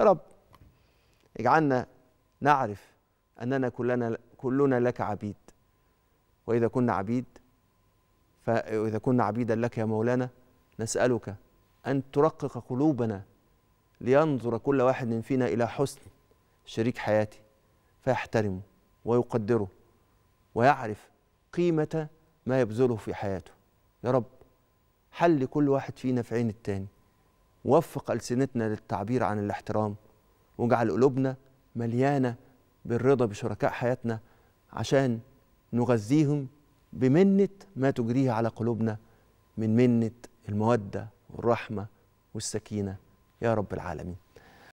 يا رب اجعلنا نعرف أننا كلنا كلنا لك عبيد وإذا كنا عبيد فإذا كنا عبيدا لك يا مولانا نسألك أن ترقق قلوبنا لينظر كل واحد من فينا إلى حسن شريك حياتي فيحترمه ويقدره ويعرف قيمة ما يبذله في حياته يا رب حل كل واحد فينا في عين التاني وفق ألسنتنا للتعبير عن الاحترام واجعل قلوبنا مليانة بالرضا بشركاء حياتنا عشان نغذيهم بمنة ما تجريه على قلوبنا من منة المودة والرحمة والسكينة يا رب العالمين